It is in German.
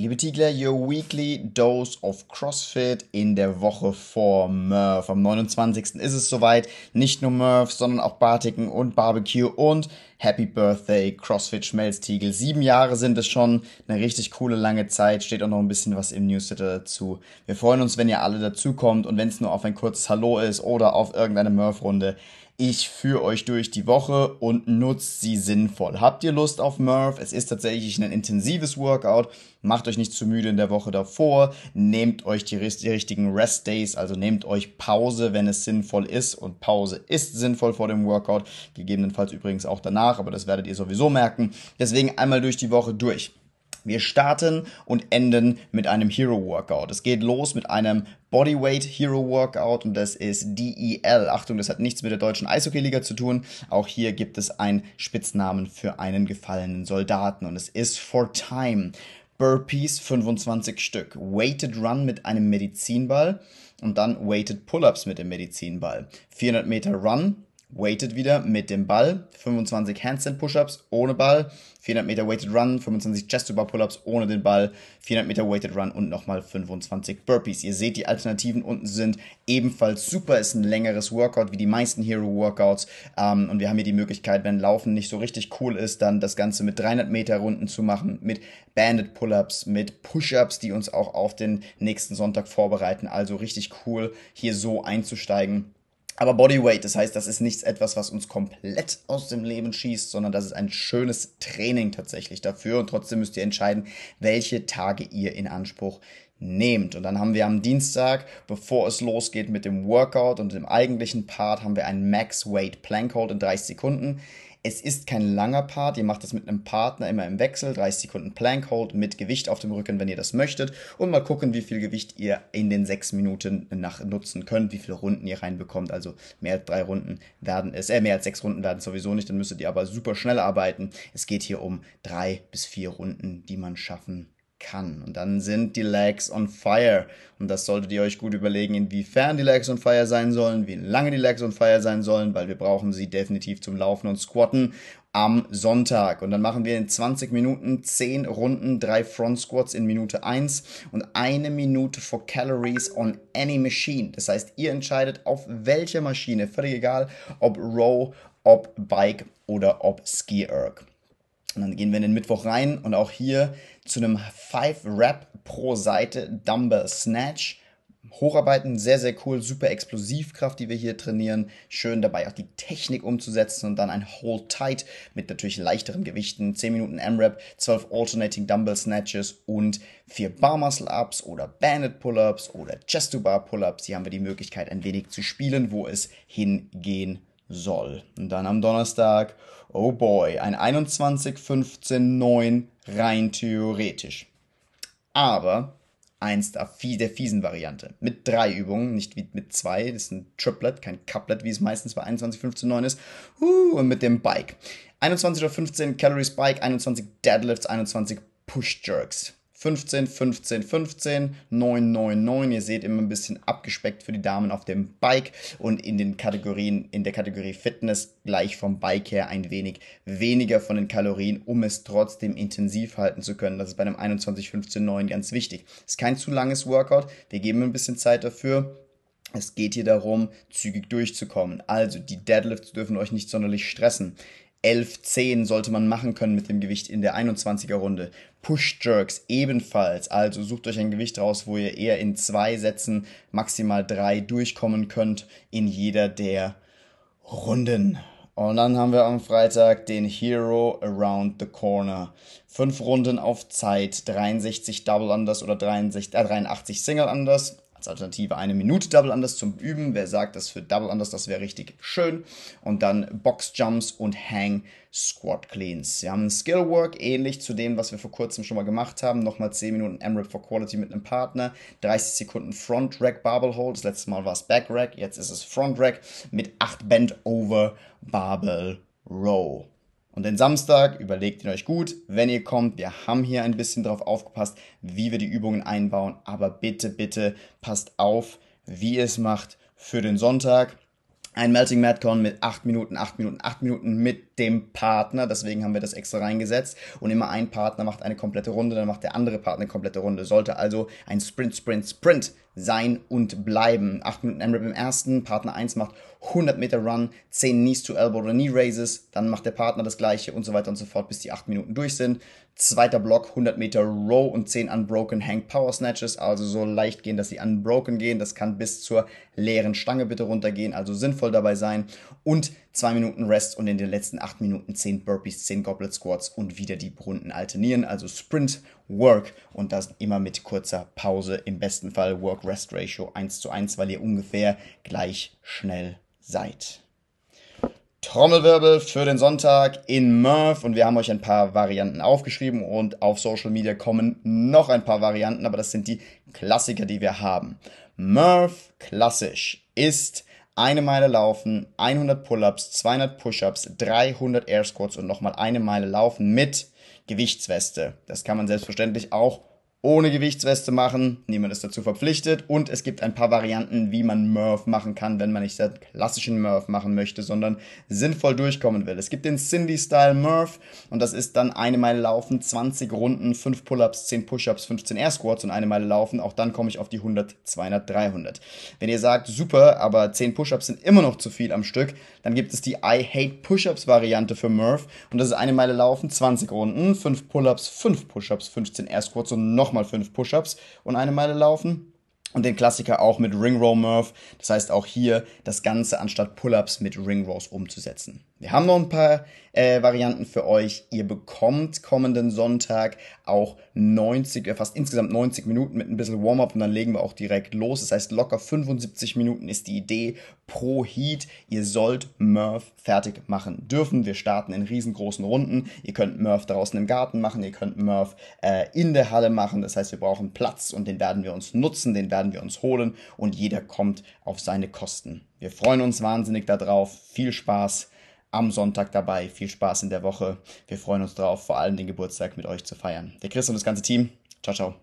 liebe Tigler, your weekly dose of CrossFit in der Woche vor Murph. Am 29. ist es soweit. Nicht nur Murph, sondern auch Bartiken und Barbecue und Happy Birthday CrossFit Schmelztiegel. Sieben Jahre sind es schon. Eine richtig coole lange Zeit. Steht auch noch ein bisschen was im Newsletter dazu. Wir freuen uns, wenn ihr alle dazukommt und wenn es nur auf ein kurzes Hallo ist oder auf irgendeine Murph-Runde ich führe euch durch die Woche und nutzt sie sinnvoll. Habt ihr Lust auf Murph? Es ist tatsächlich ein intensives Workout. Macht euch nicht zu müde in der Woche davor. Nehmt euch die richtigen Rest Days, also nehmt euch Pause, wenn es sinnvoll ist. Und Pause ist sinnvoll vor dem Workout. Gegebenenfalls übrigens auch danach, aber das werdet ihr sowieso merken. Deswegen einmal durch die Woche durch. Wir starten und enden mit einem Hero Workout. Es geht los mit einem Bodyweight Hero Workout und das ist DEL. Achtung, das hat nichts mit der deutschen Eishockeyliga zu tun. Auch hier gibt es einen Spitznamen für einen gefallenen Soldaten und es ist For Time. Burpees 25 Stück, Weighted Run mit einem Medizinball und dann Weighted Pull-ups mit dem Medizinball. 400 Meter Run, Weighted wieder mit dem Ball, 25 Handstand Push-Ups ohne Ball, 400 Meter Weighted Run, 25 Chest-to-Bar Pull-Ups ohne den Ball, 400 Meter Weighted Run und nochmal 25 Burpees. Ihr seht, die Alternativen unten sind ebenfalls super, ist ein längeres Workout wie die meisten Hero Workouts ähm, und wir haben hier die Möglichkeit, wenn Laufen nicht so richtig cool ist, dann das Ganze mit 300 Meter Runden zu machen, mit Banded Pull-Ups, mit Push-Ups, die uns auch auf den nächsten Sonntag vorbereiten. Also richtig cool, hier so einzusteigen aber Bodyweight, das heißt, das ist nichts etwas, was uns komplett aus dem Leben schießt, sondern das ist ein schönes Training tatsächlich dafür. Und trotzdem müsst ihr entscheiden, welche Tage ihr in Anspruch nehmt. Und dann haben wir am Dienstag, bevor es losgeht mit dem Workout und dem eigentlichen Part, haben wir einen Max Weight Plank Hold in 30 Sekunden. Es ist kein langer Part. Ihr macht das mit einem Partner immer im Wechsel. 30 Sekunden Plank Hold mit Gewicht auf dem Rücken, wenn ihr das möchtet. Und mal gucken, wie viel Gewicht ihr in den 6 Minuten nach nutzen könnt, wie viele Runden ihr reinbekommt. Also mehr als drei Runden werden es, äh, mehr als sechs Runden werden es sowieso nicht. Dann müsstet ihr aber super schnell arbeiten. Es geht hier um drei bis vier Runden, die man schaffen kann. Und dann sind die Legs on fire. Und das solltet ihr euch gut überlegen, inwiefern die Legs on fire sein sollen, wie lange die Legs on fire sein sollen, weil wir brauchen sie definitiv zum Laufen und Squatten am Sonntag. Und dann machen wir in 20 Minuten 10 Runden, 3 Front Squats in Minute 1 und eine Minute for Calories on any Machine. Das heißt, ihr entscheidet auf welche Maschine, völlig egal, ob Row, ob Bike oder ob Ski-Erg. Und dann gehen wir in den Mittwoch rein und auch hier zu einem 5 Rap pro Seite Dumbbell Snatch. Hocharbeiten, sehr, sehr cool, super Explosivkraft, die wir hier trainieren. Schön dabei auch die Technik umzusetzen und dann ein Hold Tight mit natürlich leichteren Gewichten. 10 Minuten M-Rap, 12 Alternating Dumbbell Snatches und 4 Bar Muscle Ups oder Bandit Pull-Ups oder Chest to Bar Pull-Ups. Hier haben wir die Möglichkeit, ein wenig zu spielen, wo es hingehen soll. Und dann am Donnerstag, oh boy, ein 21, 15, 9, rein theoretisch. Aber eins der fiesen Variante. Mit drei Übungen, nicht wie mit zwei. Das ist ein Triplet, kein Couplet, wie es meistens bei 21, 15, 9 ist. Uh, und mit dem Bike. 21 oder 15 Calorie Spike, 21 Deadlifts, 21 Push Jerks. 15, 15, 15, 9, 9, 9. Ihr seht immer ein bisschen abgespeckt für die Damen auf dem Bike und in den Kategorien, in der Kategorie Fitness gleich vom Bike her ein wenig weniger von den Kalorien, um es trotzdem intensiv halten zu können. Das ist bei einem 21, 15, 9 ganz wichtig. Ist kein zu langes Workout. Wir geben ein bisschen Zeit dafür. Es geht hier darum, zügig durchzukommen. Also, die Deadlifts dürfen euch nicht sonderlich stressen. 11, 10 sollte man machen können mit dem Gewicht in der 21er Runde. Push Jerks ebenfalls. Also sucht euch ein Gewicht raus, wo ihr eher in zwei Sätzen, maximal drei durchkommen könnt in jeder der Runden. Und dann haben wir am Freitag den Hero Around the Corner. Fünf Runden auf Zeit, 63 Double Unders oder 63, äh, 83 Single Unders als Alternative eine Minute Double Unders zum Üben. Wer sagt, das für Double Unders, das wäre richtig schön. Und dann Box Jumps und Hang Squat Cleans. Wir haben ein Skill Work, ähnlich zu dem, was wir vor kurzem schon mal gemacht haben. Nochmal 10 Minuten M-Rip for Quality mit einem Partner. 30 Sekunden Front Rack Barbell Hold. Das letzte Mal war es Back Rack, jetzt ist es Front Rack mit 8 Bend Over Barbell Row. Und den Samstag überlegt ihn euch gut, wenn ihr kommt. Wir haben hier ein bisschen drauf aufgepasst, wie wir die Übungen einbauen. Aber bitte, bitte passt auf, wie ihr es macht für den Sonntag. Ein Melting Madcon mit 8 Minuten, 8 Minuten, 8 Minuten mit dem Partner, deswegen haben wir das extra reingesetzt. Und immer ein Partner macht eine komplette Runde, dann macht der andere Partner eine komplette Runde. Sollte also ein Sprint, Sprint, Sprint sein und bleiben. 8 Minuten M-Rap im ersten, Partner 1 macht 100 Meter Run, 10 Knees to Elbow oder Knee Raises, dann macht der Partner das gleiche und so weiter und so fort, bis die 8 Minuten durch sind. Zweiter Block 100 Meter Row und 10 Unbroken Hang Power Snatches, also so leicht gehen, dass sie Unbroken gehen. Das kann bis zur leeren Stange bitte runtergehen, also sinnvoll dabei sein. Und 2 Minuten Rest und in den letzten 8 8 Minuten 10 Burpees, 10 Goblet Squats und wieder die Runden alternieren. Also Sprint, Work und das immer mit kurzer Pause. Im besten Fall Work-Rest-Ratio 1 zu 1, weil ihr ungefähr gleich schnell seid. Trommelwirbel für den Sonntag in Murph und wir haben euch ein paar Varianten aufgeschrieben und auf Social Media kommen noch ein paar Varianten, aber das sind die Klassiker, die wir haben. Murph klassisch ist eine Meile laufen, 100 Pull-ups, 200 Push-ups, 300 Air Squats und nochmal eine Meile laufen mit Gewichtsweste. Das kann man selbstverständlich auch ohne Gewichtsweste machen. Niemand ist dazu verpflichtet. Und es gibt ein paar Varianten, wie man Murph machen kann, wenn man nicht den klassischen Murph machen möchte, sondern sinnvoll durchkommen will. Es gibt den Cindy-Style Murph und das ist dann eine Meile laufen, 20 Runden, 5 Pull-Ups, 10 Push-Ups, 15 Air Squats und eine Meile laufen. Auch dann komme ich auf die 100, 200, 300. Wenn ihr sagt, super, aber 10 Push-Ups sind immer noch zu viel am Stück, dann gibt es die I Hate Push-Ups Variante für Murph und das ist eine Meile laufen, 20 Runden, 5 Pull-Ups, 5 Push-Ups, 15 Air Squats und noch nochmal fünf Push-ups und eine Meile laufen. Und den Klassiker auch mit Ring Row Murph. Das heißt auch hier das Ganze anstatt Pull-ups mit Ring Rows umzusetzen. Wir haben noch ein paar äh, Varianten für euch. Ihr bekommt kommenden Sonntag auch 90, äh, fast insgesamt 90 Minuten mit ein bisschen Warm-up und dann legen wir auch direkt los. Das heißt, locker 75 Minuten ist die Idee pro Heat. Ihr sollt Murph fertig machen dürfen. Wir starten in riesengroßen Runden. Ihr könnt Murph draußen im Garten machen, ihr könnt Murph äh, in der Halle machen. Das heißt, wir brauchen Platz und den werden wir uns nutzen, den werden wir uns holen und jeder kommt auf seine Kosten. Wir freuen uns wahnsinnig darauf. Viel Spaß am Sonntag dabei. Viel Spaß in der Woche. Wir freuen uns drauf, vor allem den Geburtstag mit euch zu feiern. Der Chris und das ganze Team. Ciao, ciao.